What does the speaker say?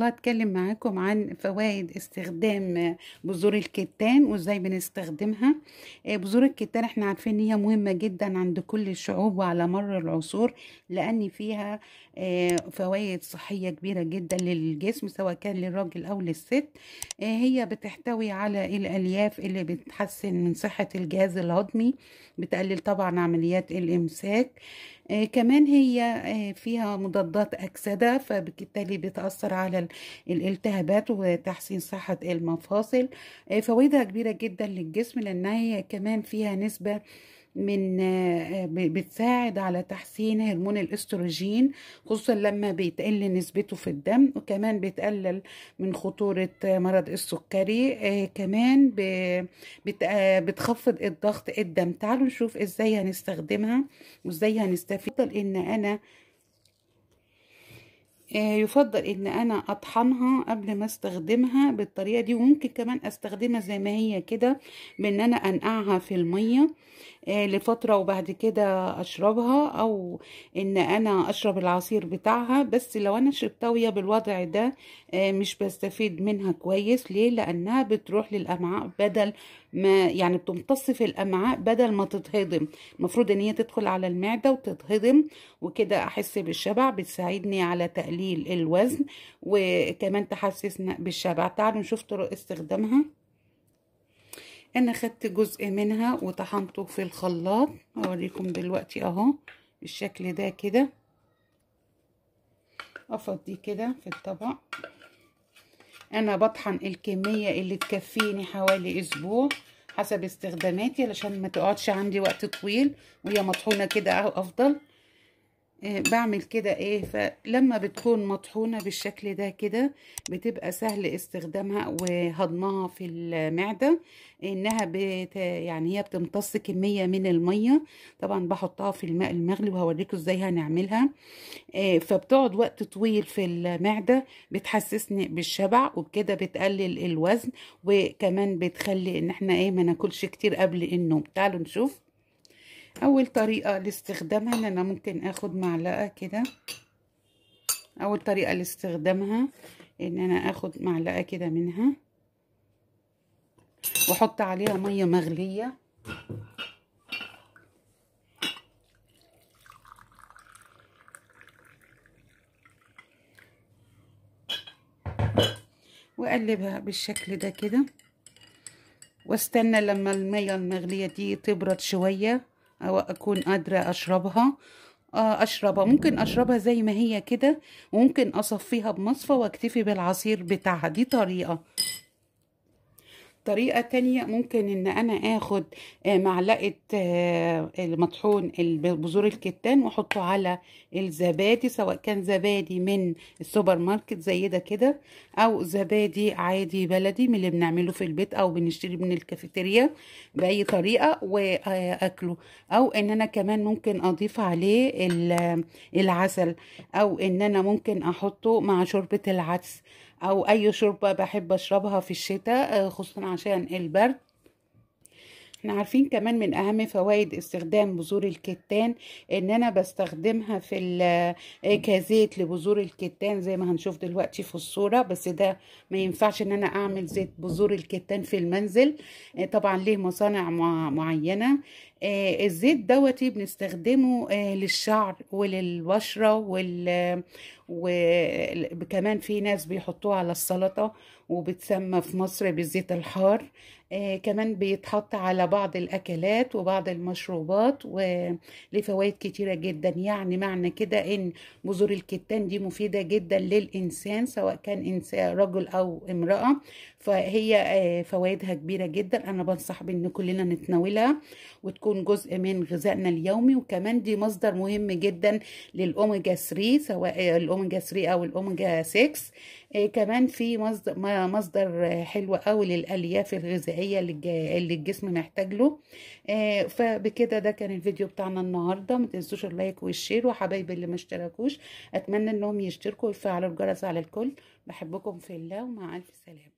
الله اتكلم معاكم عن فوائد استخدام بذور الكتان وازاي بنستخدمها آه، بذور الكتان احنا عارفين ان هي مهمه جدا عند كل الشعوب وعلى مر العصور لان فيها آه، فوائد صحيه كبيره جدا للجسم سواء كان للراجل او للست آه، هي بتحتوي على الالياف اللي بتحسن من صحه الجهاز الهضمي بتقلل طبعا عمليات الامساك آه، كمان هي آه، فيها مضادات أكسدة فبالتالي بتأثر على الالتهابات وتحسين صحة المفاصل آه، فوائدها كبيرة جدا للجسم لأنها هي كمان فيها نسبة من آه، بتساعد على تحسين هرمون الاستروجين خصوصا لما بيتقل نسبته في الدم وكمان بتقلل من خطورة مرض السكري آه، كمان آه، بتخفض الضغط الدم تعالوا نشوف ازاي هنستخدمها وازاي هنستفيد ان انا آه، يفضل ان انا اطحنها قبل ما استخدمها بالطريقه دي وممكن كمان استخدمها زي ما هي كده بان انا انقعها في الميه آه، لفتره وبعد كده اشربها او ان انا اشرب العصير بتاعها بس لو انا شربتها وهي بالوضع ده آه، مش بستفيد منها كويس ليه لانها بتروح للامعاء بدل ما يعني بتمتص في الامعاء بدل ما تتهضم المفروض ان هي تدخل على المعده وتتهضم وكده احس بالشبع بتساعدني على تقليل الوزن وكمان تحسسنا بالشبع تعالوا نشوف طرق استخدامها انا خدت جزء منها وطحنته في الخلاط اوريكم دلوقتي اهو بالشكل ده كده افضيه كده في الطبق انا بطحن الكميه اللي تكفيني حوالي اسبوع حسب استخداماتي علشان ما تقعدش عندي وقت طويل وهي مطحونه كده افضل آه، بعمل كده ايه فلما بتكون مطحونة بالشكل ده كده بتبقى سهل استخدامها وهضمها في المعدة انها بت يعني هي بتمتص كمية من المية طبعا بحطها في الماء المغلي وهوريكم ازاي هنعملها آه، فبتقعد وقت طويل في المعدة بتحسسني بالشبع وبكده بتقلل الوزن وكمان بتخلي ان احنا ايه ما ناكلش كتير قبل النوم تعالوا نشوف اول طريقه لاستخدامها ان انا ممكن اخد معلقه كده اول طريقه لاستخدامها ان انا اخد معلقه كده منها واحط عليها ميه مغليه واقلبها بالشكل ده كده واستنى لما الميه المغليه دي تبرد شويه أو أكون قادرة أشربها آه، أشربها ممكن أشربها زي ما هي كده وممكن أصفيها بمصفى واكتفي بالعصير بتاعها دي طريقة طريقة تانية ممكن ان انا اخد آه، معلقة آه، المطحون بذور الكتان واحطه على الزبادي سواء كان زبادي من السوبر ماركت زي ده كده او زبادي عادي بلدي من اللي بنعمله في البيت او بنشتري من الكافيتيريا باي طريقة واكله او ان انا كمان ممكن اضيف عليه العسل او ان انا ممكن احطه مع شوربة العدس او اي شوربه بحب اشربها في الشتاء آه، خصوصا عشان البرد احنا عارفين كمان من اهم فوائد استخدام بذور الكتان ان انا بستخدمها في آه، كزيت لبذور الكتان زي ما هنشوف دلوقتي في الصورة بس ده ما ينفعش ان انا اعمل زيت بذور الكتان في المنزل آه، طبعا ليه مصانع معينة آه الزيت دوت بنستخدمه آه للشعر وللبشرة وال وكمان في ناس بيحطوه على السلطة وبتسمى في مصر بالزيت الحار آه كمان بيتحط على بعض الأكلات وبعض المشروبات ولفوائد كتيرة جدا يعني معنى كده إن بذور الكتان دي مفيدة جدا للإنسان سواء كان إنسان رجل أو امرأة فهي آه فوائدها كبيرة جدا أنا بنصح بإن كلنا نتناولها وتكون تكون جزء من غذائنا اليومي وكمان دي مصدر مهم جدا للأوميجا 3 سواء الأوميجا 3 أو الأوميجا 6 آه، كمان في مصدر مصدر حلو قوي للألياف الغذائية اللي الجسم محتاج له آه، فبكده ده كان الفيديو بتاعنا النهارده ما تنسوش اللايك والشير وحبايبي اللي ما اشتركوش اتمنى انهم يشتركوا ويفعلوا الجرس على الكل بحبكم في الله ومع الف سلامه